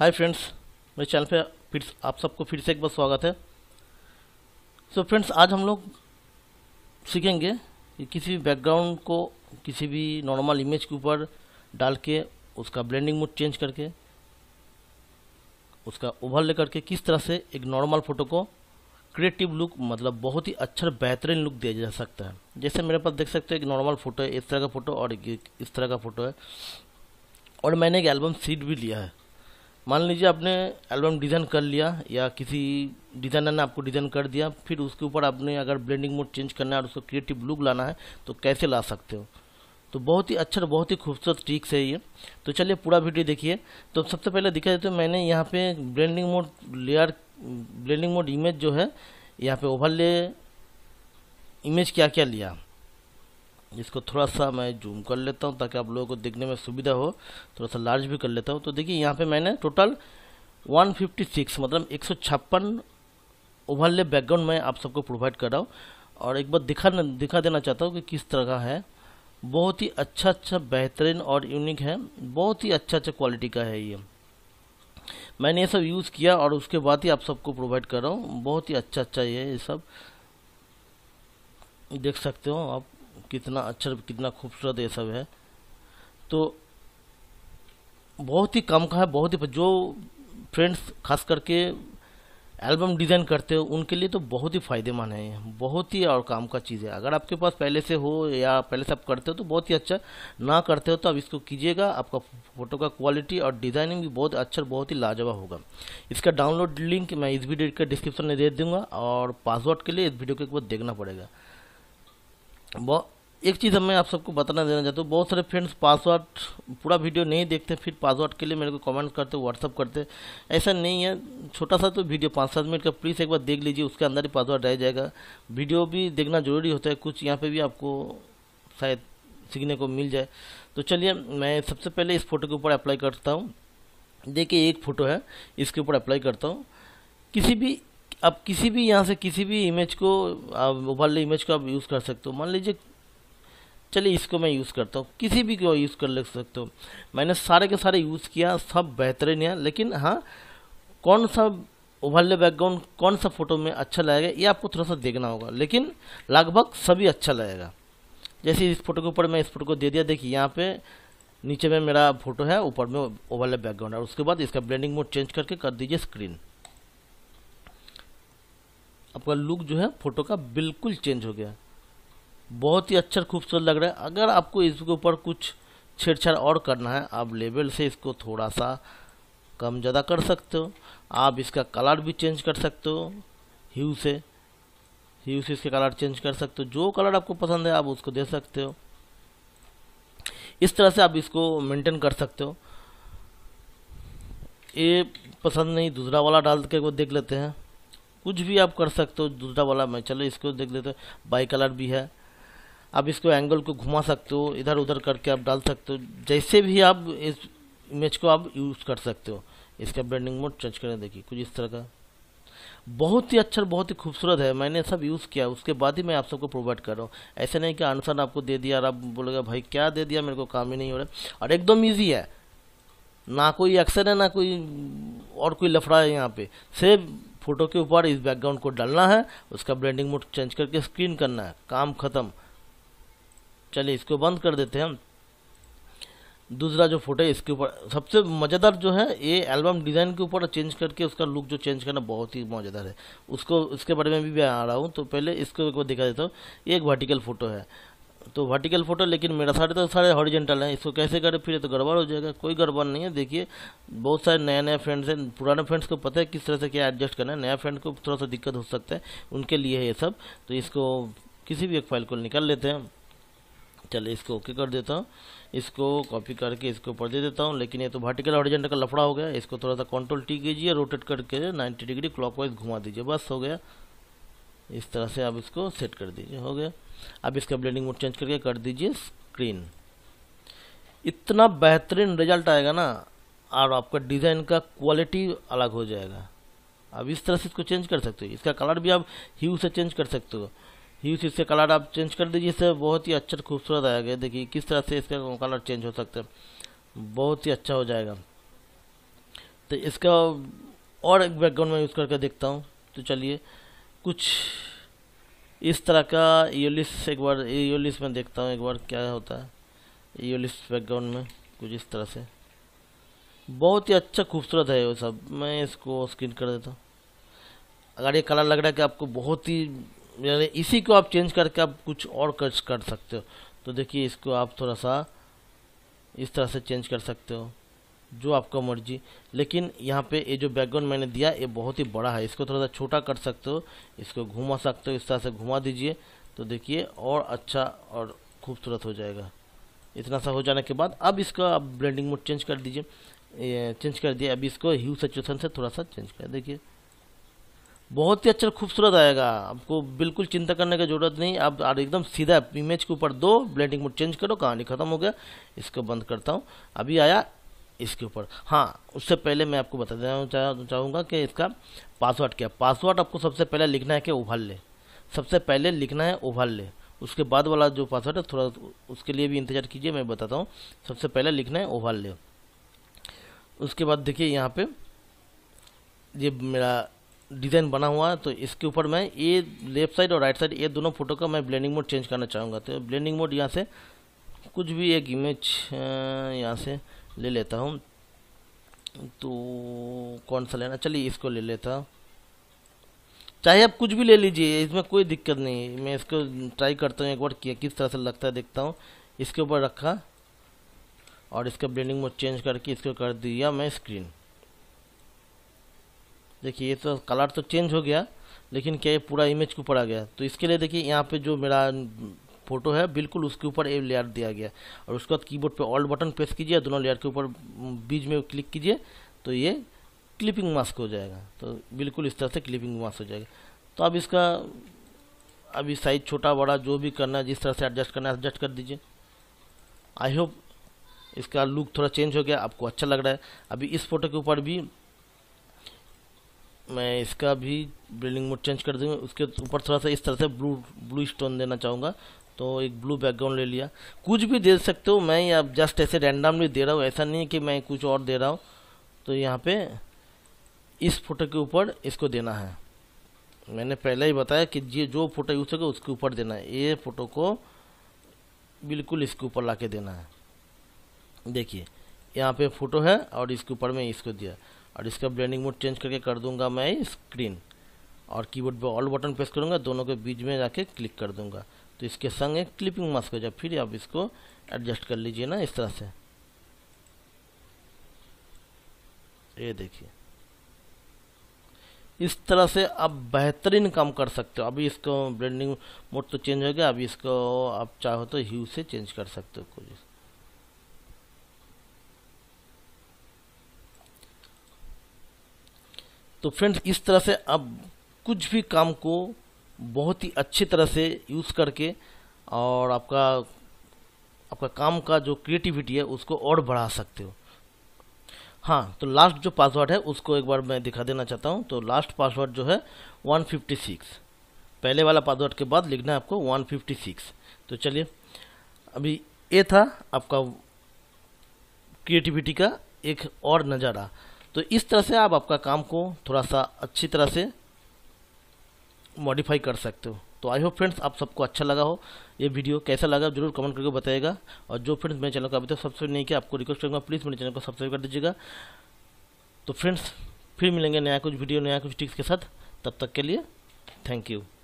hi friends मेरे channel पे फिर आप सबको फिर से एक बार स्वागत है सो so फ्रेंड्स आज हम लोग सीखेंगे कि किसी भी बैकग्राउंड को किसी भी नॉर्मल इमेज के ऊपर डाल के उसका ब्लेंडिंग मोड चेंज करके उसका ले करके किस तरह से एक नॉर्मल फ़ोटो को क्रिएटिव लुक मतलब बहुत ही अच्छा बेहतरीन लुक दिया जा सकता है जैसे मेरे पास देख सकते हो एक नॉर्मल फ़ोटो है इस तरह का फ़ोटो और इस तरह का फ़ोटो है और मैंने एक एल्बम सीट भी लिया है मान लीजिए आपने एल्बम डिज़ाइन कर लिया या किसी डिज़ाइनर ने आपको डिज़ाइन कर दिया फिर उसके ऊपर आपने अगर ब्लेंडिंग मोड चेंज करना है और उसको क्रिएटिव लुक लाना है तो कैसे ला सकते हो तो बहुत ही अच्छा और बहुत ही खूबसूरत ट्रिक्स है ये तो चलिए पूरा वीडियो देखिए तो सबसे पहले दिखा देते मैंने यहाँ पे blending mode layer blending mode image जो है यहाँ पे ओवरले इमेज क्या क्या लिया इसको थोड़ा सा मैं जूम कर लेता हूँ ताकि आप लोगों को देखने में सुविधा हो थोड़ा सा लार्ज भी कर लेता हूँ तो देखिए यहाँ पे मैंने टोटल 156 मतलब एक सौ छप्पन ओवरले बैकग्राउंड मैं आप सबको प्रोवाइड कर रहा हूँ और एक बार दिखा दिखा देना चाहता हूँ कि किस तरह का है बहुत ही अच्छा अच्छा बेहतरीन और यूनिक है बहुत ही अच्छा अच्छा क्वालिटी का है ये मैंने ये सब यूज़ किया और उसके बाद ही आप सबको प्रोवाइड कर रहा हूँ बहुत ही अच्छा अच्छा ये ये सब देख सकते हो आप कितना अच्छा कितना खूबसूरत ये सब है तो बहुत ही कम का है बहुत ही जो फ्रेंड्स खास करके एल्बम डिज़ाइन करते हो उनके लिए तो बहुत ही फ़ायदेमंद है बहुत ही और काम का चीज़ है अगर आपके पास पहले से हो या पहले से आप करते हो तो बहुत ही अच्छा ना करते हो तो आप इसको कीजिएगा आपका फ़ोटो का क्वालिटी और डिज़ाइनिंग भी बहुत अच्छा बहुत ही लाजवाब होगा इसका डाउनलोड लिंक मैं इस वीडियो के डिस्क्रिप्शन में दे दूँगा और पासवर्ड के लिए इस वीडियो को एक बार देखना पड़ेगा बहुत एक चीज़ मैं आप सबको बताना देना चाहता हूँ बहुत सारे फ्रेंड्स पासवर्ड पूरा वीडियो नहीं देखते फिर पासवर्ड के लिए मेरे को कमेंट करते व्हाट्सअप करते ऐसा नहीं है छोटा सा तो वीडियो पाँच सात मिनट का प्लीज़ एक बार देख लीजिए उसके अंदर ही पासवर्ड रह जाएगा वीडियो भी देखना ज़रूरी होता है कुछ यहाँ पर भी आपको शायद सीखने को मिल जाए तो चलिए मैं सबसे पहले इस फोटो के ऊपर अप्लाई करता हूँ देखिए एक फ़ोटो है इसके ऊपर अप्लाई करता हूँ किसी भी आप किसी भी यहाँ से किसी भी इमेज को आप ओवरले इमेज को आप यूज़ कर सकते हो मान लीजिए चलिए इसको मैं यूज़ करता हूँ किसी भी को यूज़ कर ले सकते हो मैंने सारे के सारे यूज़ किया सब बेहतरीन है लेकिन हाँ कौन सा ओवरले बैकग्राउंड कौन सा फ़ोटो में अच्छा लगेगा ये आपको थोड़ा सा देखना होगा लेकिन लगभग सभी अच्छा लगेगा जैसे इस फोटो के ऊपर मैं इस फोटो को दे दिया देखिए यहाँ पर नीचे में मेरा फोटो है ऊपर में ओवरले बैकग्राउंड और उसके बाद इसका ब्लेंडिंग मोड चेंज करके कर दीजिए स्क्रीन आपका लुक जो है फोटो का बिल्कुल चेंज हो गया बहुत ही अच्छा खूबसूरत लग रहा है अगर आपको इसके ऊपर कुछ छेड़छाड़ और करना है आप लेवल से इसको थोड़ा सा कम ज़्यादा कर सकते हो आप इसका कलर भी चेंज कर सकते हो ह्यू से ह्यू से इसके कलर चेंज कर सकते हो जो कलर आपको पसंद है आप उसको दे सकते हो इस तरह से आप इसको मेंटेन कर सकते हो ये पसंद नहीं दूसरा वाला डाल के वो देख लेते हैं कुछ भी आप कर सकते हो दूसरा वाला में चलो इसको देख लेते हो बाई कलर भी है आप इसको एंगल को घुमा सकते हो इधर उधर करके आप डाल सकते हो जैसे भी आप इस इमेज को आप यूज़ कर सकते हो इसका ब्रेंडिंग मोड चेंज करें देखिए कुछ इस तरह का बहुत ही अच्छा बहुत ही खूबसूरत है मैंने सब यूज़ किया उसके बाद ही मैं आप सबको प्रोवाइड कर रहा हूँ ऐसे नहीं कि आंसर आपको दे दिया और आप बोलेगा भाई क्या दे दिया मेरे को काम ही नहीं हो रहा और एकदम ईजी है ना कोई अक्सर है ना कोई और कोई लफड़ा है यहाँ पे सिर्फ फोटो के ऊपर इस बैकग्राउंड को डालना है उसका ब्लेंडिंग मोड चेंज करके स्क्रीन करना है काम ख़त्म चलिए इसको बंद कर देते हैं हम दूसरा जो फोटो है इसके ऊपर सबसे मज़ेदार जो है ये एल्बम डिज़ाइन के ऊपर चेंज करके उसका लुक जो चेंज करना बहुत ही मज़ेदार है उसको इसके बारे में भी मैं आ रहा हूँ तो पहले इसको एक बार दिखा देता हूँ ये एक वर्टिकल फ़ोटो है तो वर्टिकल फोटो लेकिन मेरा सारे तो सारे हॉरिजेंटल हैं इसको कैसे करें फिर तो गड़बड़ हो जाएगा कोई गड़बड़ नहीं है देखिए बहुत सारे नए नए फ्रेंड्स हैं पुराने फ्रेंड्स को पता है किस तरह से क्या एडजस्ट करना है नया फ्रेंड को थोड़ा सा दिक्कत हो सकता है उनके लिए है ये सब तो इसको किसी भी एक फाइल को निकाल लेते हैं चलिए इसको ओके कर देता हूँ इसको कॉपी करके इसको ऊपर दे देता हूँ लेकिन ये तो वर्टिकल ऑरिजेंटल का लफड़ा हो गया इसको थोड़ा सा कंट्रोल टी कीजिए रोटेट करके 90 डिग्री क्लॉकवाइज घुमा दीजिए बस हो गया इस तरह से आप इसको सेट कर दीजिए हो गया अब इसका ब्लेंडिंग मोड चेंज करके कर दीजिए स्क्रीन इतना बेहतरीन रिजल्ट आएगा ना और आपका डिज़ाइन का क्वालिटी अलग हो जाएगा अब इस तरह से इसको चेंज कर सकते हो इसका कलर भी आप ही से चेंज कर सकते हो ह्यू से इसका कलर आप चेंज कर दीजिए इससे बहुत ही अच्छा खूबसूरत आएगा देखिए किस तरह से इसका कलर चेंज हो सकता है बहुत ही अच्छा हो जाएगा तो इसका और एक बैकग्राउंड में यूज़ करके देखता हूँ तो चलिए कुछ इस तरह का यूलिस एक बार यूलिस में देखता हूँ एक बार क्या होता है यूलिस बैकग्राउंड में कुछ इस तरह से बहुत ही अच्छा खूबसूरत है वो सब मैं इसको स्क्रीन कर देता हूँ अगर ये कलर लग रहा है कि आपको बहुत ही यानी इसी को आप चेंज करके आप कुछ और कर्ज कर सकते हो तो देखिए इसको आप थोड़ा सा इस तरह से चेंज कर सकते हो जो आपका मर्जी लेकिन यहाँ पे ये जो बैकग्राउंड मैंने दिया ये बहुत ही बड़ा है इसको थोड़ा सा छोटा कर सकते हो इसको घुमा सकते हो इस तरह से घुमा दीजिए तो देखिए और अच्छा और खूबसूरत हो जाएगा इतना सा हो जाने के बाद अब इसका आप ब्लेंडिंग मोड चेंज कर दीजिए चेंज कर दिया अभी इसको ह्यू सचुएशन से थोड़ा सा चेंज कर देखिए बहुत ही अच्छा खूबसूरत आएगा आपको बिल्कुल चिंता करने की जरूरत नहीं आप और एकदम सीधा इमेज के ऊपर दो ब्लेंडिंग मोड चेंज करो कहानी खत्म हो गया इसको बंद करता हूँ अभी आया इसके ऊपर हाँ उससे पहले मैं आपको बता देना चाह, चाहूँगा कि इसका पासवर्ड क्या पासवर्ड आपको सबसे पहले लिखना है कि उभर ले सबसे पहले लिखना है उभर ले उसके बाद वाला जो पासवर्ड है थोड़ा उसके लिए भी इंतज़ार कीजिए मैं बताता हूँ सबसे पहले लिखना है उभर ले उसके बाद देखिए यहाँ पे ये मेरा डिज़ाइन बना हुआ है तो इसके ऊपर मैं ये लेफ्ट साइड और राइट साइड ये दोनों फ़ोटो का मैं ब्लेंडिंग मोड चेंज करना चाहूँगा तो ब्लेंडिंग मोड यहाँ से कुछ भी एक इमेज यहाँ से ले लेता हूँ तो कौन सा लेना चलिए इसको ले लेता चाहे आप कुछ भी ले लीजिए इसमें कोई दिक्कत नहीं मैं इसको ट्राई करता हूँ एक बार किया किस तरह से लगता है देखता हूँ इसके ऊपर रखा और इसका ब्लेंडिंग मोड चेंज करके इसको कर दिया मैं स्क्रीन देखिए ये तो कलर तो चेंज हो गया लेकिन क्या ये पूरा इमेज के ऊपर आ गया तो इसके लिए देखिए यहाँ पे जो मेरा फोटो है बिल्कुल उसके ऊपर ए लेयर दिया गया और उसके बाद कीबोर्ड पे ऑल्ट बटन प्रेस कीजिए दोनों लेयर के ऊपर बीच में क्लिक कीजिए तो ये क्लिपिंग मास्क हो जाएगा तो बिल्कुल इस तरह से क्लिपिंग मास्क हो जाएगा तो अब इसका अभी साइज छोटा बड़ा जो भी करना है जिस तरह से एडजस्ट करना है एडजस्ट कर दीजिए आई होप इसका लुक थोड़ा चेंज हो गया आपको अच्छा लग रहा है अभी इस फोटो के ऊपर भी मैं इसका भी ब्रिलिंग मोड चेंज कर दूँगा उसके ऊपर थोड़ा सा इस तरह से ब्लू ब्लू स्टोन देना चाहूँगा तो एक ब्लू बैकग्राउंड ले लिया कुछ भी दे सकते हो मैं अब जस्ट ऐसे रैंडमली दे रहा हूँ ऐसा नहीं है कि मैं कुछ और दे रहा हूँ तो यहाँ पे इस फोटो के ऊपर इसको देना है मैंने पहले ही बताया कि ये जो फोटो यूज़ होगा उसके ऊपर देना है ये फोटो को बिल्कुल इसके ऊपर ला के देना है देखिए यहाँ पे फोटो है और इसके ऊपर मैं इसको दिया और इसका ब्लेंडिंग मोड चेंज करके कर दूंगा मैं स्क्रीन और कीबोर्ड पे ऑल बटन प्रेस करूँगा दोनों के बीच में जाके क्लिक कर दूंगा तो इसके संग एक क्लिपिंग मास्क हो जाए फिर आप इसको एडजस्ट कर लीजिए ना इस तरह से ये देखिए इस तरह से आप बेहतरीन काम कर सकते हो अभी इसको ब्लेंडिंग मोड तो चेंज हो गया अभी इसको आप चाहो तो ह्यू से चेंज कर सकते हो कुछ तो फ्रेंड्स इस तरह से आप कुछ भी काम को बहुत ही अच्छी तरह से यूज़ करके और आपका आपका काम का जो क्रिएटिविटी है उसको और बढ़ा सकते हो हाँ तो लास्ट जो पासवर्ड है उसको एक बार मैं दिखा देना चाहता हूँ तो लास्ट पासवर्ड जो है 156 पहले वाला पासवर्ड के बाद लिखना है आपको 156 तो चलिए अभी ये था आपका क्रिएटिविटी का एक और नज़ारा तो इस तरह से आप आपका काम को थोड़ा सा अच्छी तरह से मॉडिफाई कर सकते हो तो आई होप फ्रेंड्स आप सबको अच्छा लगा हो ये वीडियो कैसा लगा जरूर कमेंट करके बताएगा और जो फ्रेंड्स मेरे चैनल को अभी तक तो सब्सक्राइब नहीं किया आपको रिक्वेस्ट करूँगा प्लीज़ मेरे चैनल को सब्सक्राइब कर दीजिएगा तो फ्रेंड्स फिर मिलेंगे नया कुछ वीडियो नया कुछ टिप्स के साथ तब तक के लिए थैंक यू